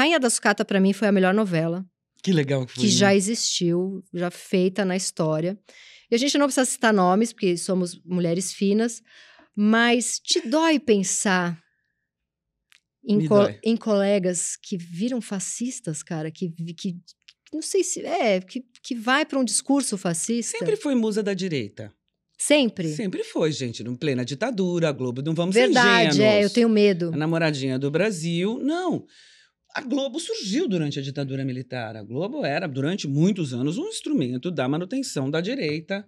Rainha da Sucata, para mim, foi a melhor novela. Que legal que foi. Que já né? existiu, já feita na história. E a gente não precisa citar nomes, porque somos mulheres finas, mas te dói pensar em, co dói. em colegas que viram fascistas, cara, que, que não sei se é, que, que vai para um discurso fascista. Sempre foi musa da direita. Sempre? Sempre foi, gente. Num plena ditadura, a Globo, não vamos Verdade, ser Verdade, é, eu tenho medo. A namoradinha do Brasil, não a Globo surgiu durante a ditadura militar. A Globo era, durante muitos anos, um instrumento da manutenção da direita.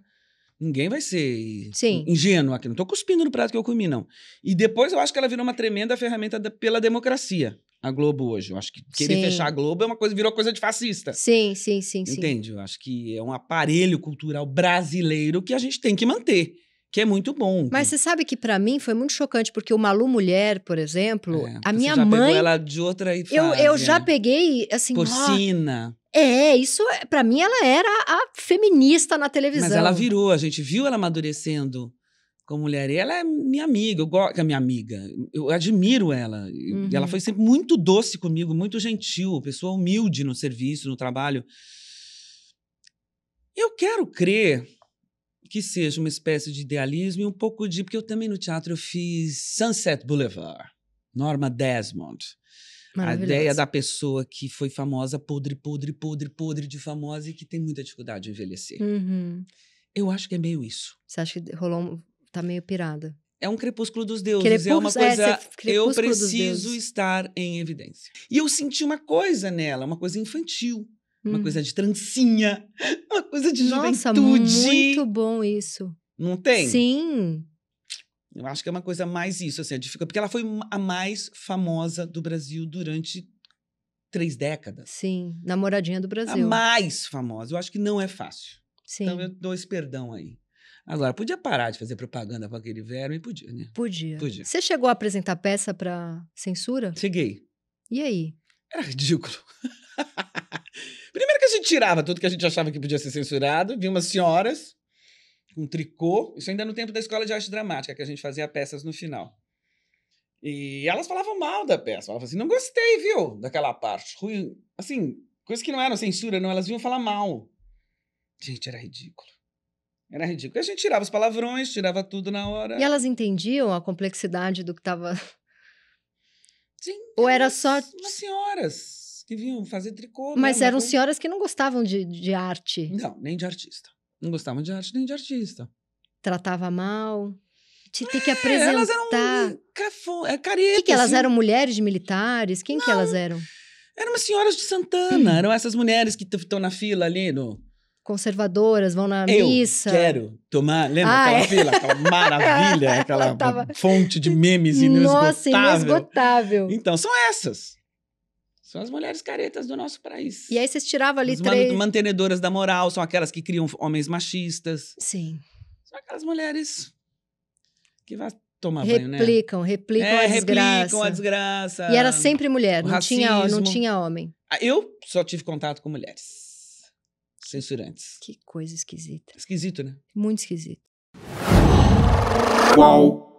Ninguém vai ser Sim. ingênuo aqui. Não estou cuspindo no prato que eu comi, não. E depois eu acho que ela virou uma tremenda ferramenta da, pela democracia, a Globo hoje. Eu acho que querer sim. fechar a Globo é uma coisa, virou coisa de fascista. Sim, sim, sim. Entende? Sim. Eu acho que é um aparelho cultural brasileiro que a gente tem que manter que é muito bom. Mas você sabe que para mim foi muito chocante, porque o Malu Mulher, por exemplo, é, a minha você já mãe. Pegou ela de outra fase, eu, eu é. já né? peguei, assim. Porcina. Oh, é, isso, é, para mim, ela era a feminista na televisão. Mas ela virou, a gente viu ela amadurecendo como mulher. E ela é minha amiga, eu gosto. É minha amiga. Eu admiro ela. Uhum. Ela foi sempre muito doce comigo, muito gentil, pessoa humilde no serviço, no trabalho. Eu quero crer que seja uma espécie de idealismo e um pouco de. Porque eu também no teatro eu fiz Sunset Boulevard, Norma Desmond. A ideia da pessoa que foi famosa, podre, podre, podre, podre de famosa e que tem muita dificuldade de envelhecer. Uhum. Eu acho que é meio isso. Você acha que rolou. tá meio pirada? É um crepúsculo dos deuses. é uma é, coisa. É, eu preciso estar em evidência. E eu senti uma coisa nela, uma coisa infantil. Uma hum. coisa de trancinha, uma coisa de Nossa, juventude. muito bom isso. Não tem? Sim. Eu acho que é uma coisa mais isso, assim, a dificuldade, porque ela foi a mais famosa do Brasil durante três décadas. Sim, namoradinha do Brasil. A mais famosa. Eu acho que não é fácil. Sim. Então eu dou esse perdão aí. Agora, podia parar de fazer propaganda com aquele verme? Podia, né? Podia. podia. Você chegou a apresentar peça para censura? Cheguei. E aí? Era ridículo. Primeiro que a gente tirava tudo que a gente achava que podia ser censurado, vi umas senhoras com tricô, isso ainda no tempo da escola de arte dramática, que a gente fazia peças no final. E elas falavam mal da peça, falavam assim, não gostei, viu, daquela parte, ruim, assim, coisas que não eram censura, não, elas vinham falar mal. Gente, era ridículo. Era ridículo. E a gente tirava os palavrões, tirava tudo na hora. E elas entendiam a complexidade do que estava Sim. Ou era só. Umas senhoras que vinham fazer tricô. Né, mas eram senhoras que não gostavam de, de arte. Não, nem de artista. Não gostavam de arte nem de artista. Tratava mal te ter que apresentar. É, elas eram é, careta, que, que elas assim. eram mulheres de militares? Quem Não, que elas eram? Eram umas senhoras de Santana, hum. eram essas mulheres que estão na fila ali no. Conservadoras, vão na Eu missa. Quero tomar. Lembra ah, aquela é? fila, aquela maravilha, aquela tava... fonte de memes inesgotável. Nossa, inesgotável. Então, são essas. São as mulheres caretas do nosso país. E aí vocês tiravam ali as três... mantenedoras da moral, são aquelas que criam homens machistas. Sim. São aquelas mulheres que vão tomar replicam, banho, né? Replicam, replicam é, a desgraça. replicam a desgraça. E era sempre mulher, não, tinha, não tinha homem. Ah, eu só tive contato com mulheres. Censurantes. Que coisa esquisita. Esquisito, né? Muito esquisito. Qual?